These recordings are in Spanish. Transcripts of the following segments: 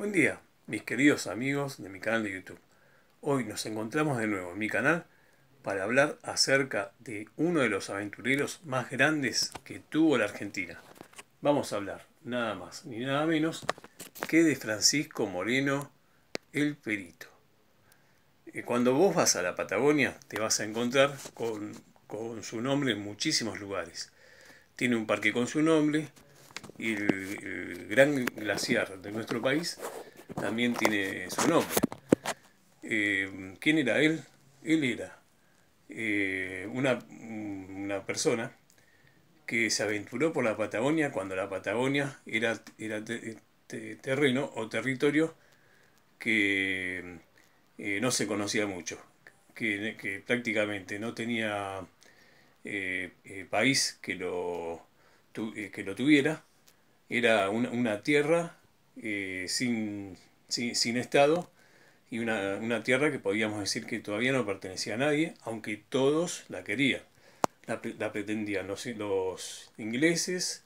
Buen día, mis queridos amigos de mi canal de YouTube. Hoy nos encontramos de nuevo en mi canal para hablar acerca de uno de los aventureros más grandes que tuvo la Argentina. Vamos a hablar nada más ni nada menos que de Francisco Moreno el Perito. Eh, cuando vos vas a la Patagonia te vas a encontrar con, con su nombre en muchísimos lugares. Tiene un parque con su nombre, y el, gran glaciar de nuestro país también tiene su nombre. Eh, ¿Quién era él? Él era eh, una, persona que se aventuró por la Patagonia cuando la Patagonia era, era terreno o territorio que eh, no se conocía mucho, que, prácticamente no tenía país que que lo tuviera era una, tierra eh, sin, Estado y una, tierra que podíamos decir que todavía no pertenecía a nadie, aunque todos la querían. La, pretendían los, ingleses,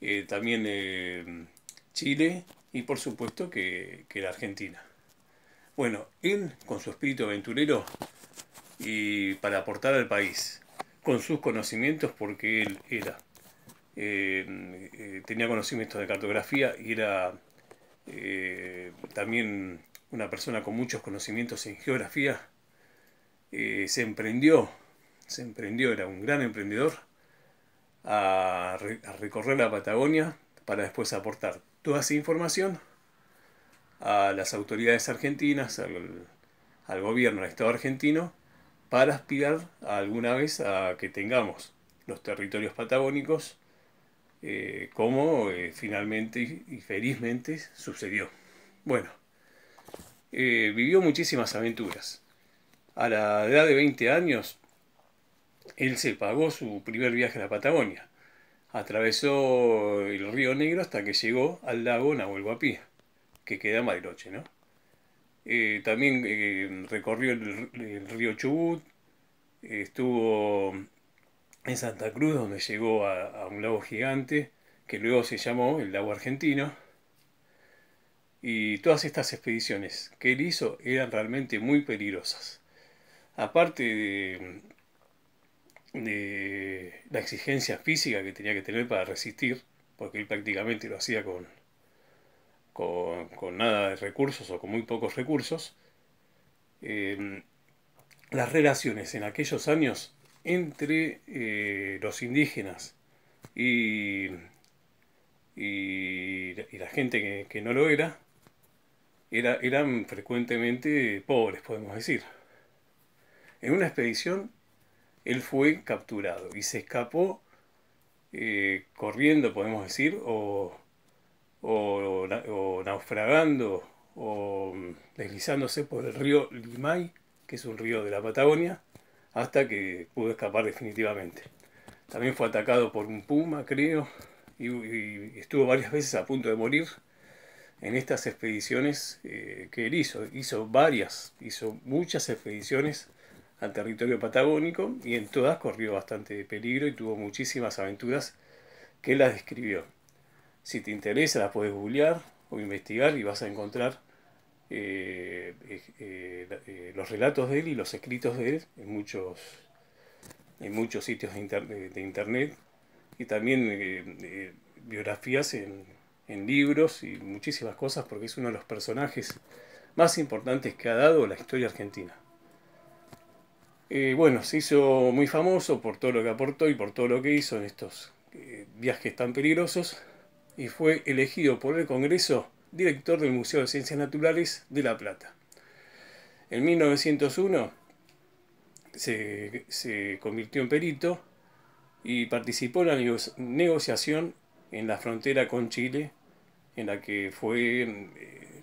eh, también eh, Chile y por supuesto que, que la Argentina. Bueno, él con su espíritu aventurero y para aportar al país, con sus conocimientos porque él era eh, eh, tenía conocimientos de cartografía y era eh, también una persona con muchos conocimientos en geografía, se emprendió, se emprendió, era un gran emprendedor, a, recorrer la Patagonia para después aportar toda esa información a las autoridades argentinas, al, al, gobierno, al Estado argentino, para aspirar alguna vez a que tengamos los territorios patagónicos eh, como eh, finalmente y felizmente sucedió. Bueno, eh, vivió muchísimas aventuras. A la edad de 20 años, él se pagó su primer viaje a la Patagonia. Atravesó el río Negro hasta que llegó al lago Nahuel que queda en ¿no? también recorrió el, río Chubut, estuvo en Santa Cruz, donde llegó a, un lago gigante, que luego se llamó el lago argentino. Y todas estas expediciones que él hizo eran realmente muy peligrosas. Aparte de, la exigencia física que tenía que tener para resistir, porque él prácticamente lo hacía con, con, nada de recursos o con muy pocos recursos, eh, las relaciones en aquellos años entre eh, los indígenas y, la gente que, no lo era, eran frecuentemente pobres, podemos decir. En una expedición, él fue capturado y se escapó eh, corriendo, podemos decir, o naufragando o mm, deslizándose por el río Limay, que es un río de la Patagonia, hasta que pudo escapar definitivamente. También fue atacado por un puma, creo, y, estuvo varias veces a punto de morir en estas expediciones eh, que él hizo. Hizo varias, hizo muchas expediciones al territorio patagónico y en todas corrió bastante peligro y tuvo muchísimas aventuras que él las describió. Si te interesa las puedes googlear o investigar y vas a encontrar eh, eh, eh, los relatos de él y los escritos de él en muchos, en muchos sitios de, internet, de internet y también biografías en, libros y muchísimas cosas porque es uno de los personajes más importantes que ha dado la historia argentina. bueno, se hizo muy famoso por todo lo que aportó y por todo lo que hizo en estos viajes tan peligrosos y fue elegido por el Congreso director del Museo de Ciencias Naturales de La Plata. En 1901 se, convirtió en perito y participó en la negociación en la frontera con Chile, en la que fue eh,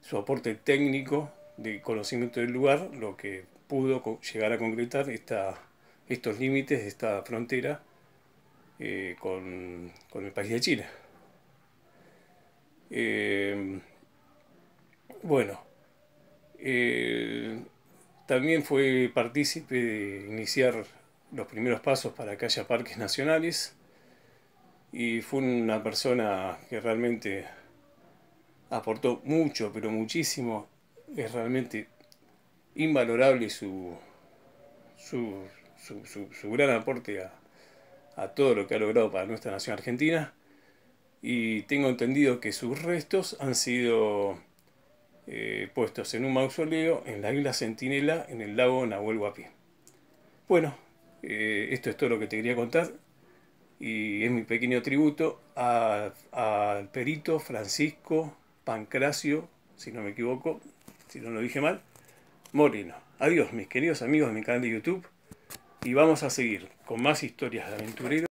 su aporte técnico de conocimiento del lugar lo que pudo llegar a concretar estos límites, de esta frontera eh, con, con el país de Chile. Eh, bueno, eh, también fue partícipe de iniciar los primeros pasos para que haya parques nacionales y fue una persona que realmente aportó mucho, pero muchísimo. Es realmente invalorable su, su, su, gran aporte a todo lo que ha logrado para nuestra nación argentina y tengo entendido que sus restos han sido eh, puestos en un mausoleo en la isla Centinela en el lago Nahuel Huapi. Bueno, eh, esto es todo lo que te quería contar y es mi pequeño tributo al perito Francisco Pancracio, si no me equivoco, si no lo dije mal, Moreno. Adiós mis queridos amigos de mi canal de YouTube y vamos a seguir con más historias de aventureros.